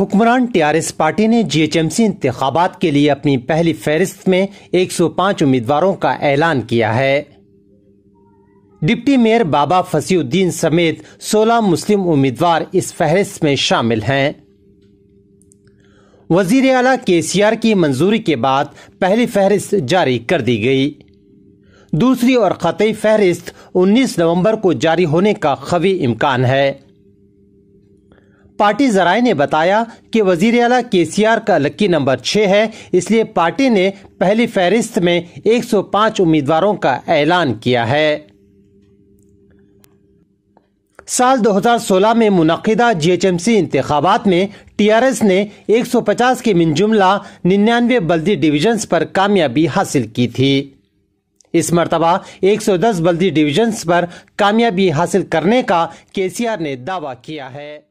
हुक्मरान TRS party ने GHMC इंतबात के लिए अपनी पहली फहरिस्त में 105 उम्मीदवारों का ऐलान किया है डिप्टी मेयर बाबा फसीउद्दीन समेत 16 मुस्लिम उम्मीदवार इस फहरिस्त में शामिल हैं वजीर अला के की मंजूरी के बाद पहली फहरिस्त जारी कर दी गई दूसरी और खतई फहरिस्त 19 नवंबर को जारी होने का खवी इम्कान है पार्टी जराये ने बताया कि वजीर अला के सी आर का लक्की नंबर छः है इसलिए पार्टी ने पहली फहरिस्त में 105 उम्मीदवारों का ऐलान किया है साल 2016 में मुनदा जी एच एम सी इंतबात में टी आर एस ने 150 के मिनजुमला निन्यानवे बल्दी डिवीजन पर कामयाबी हासिल की थी इस मरतबा 110 बल्दी डिवीजन्स पर कामयाबी हासिल करने का के सी आर ने दावा किया है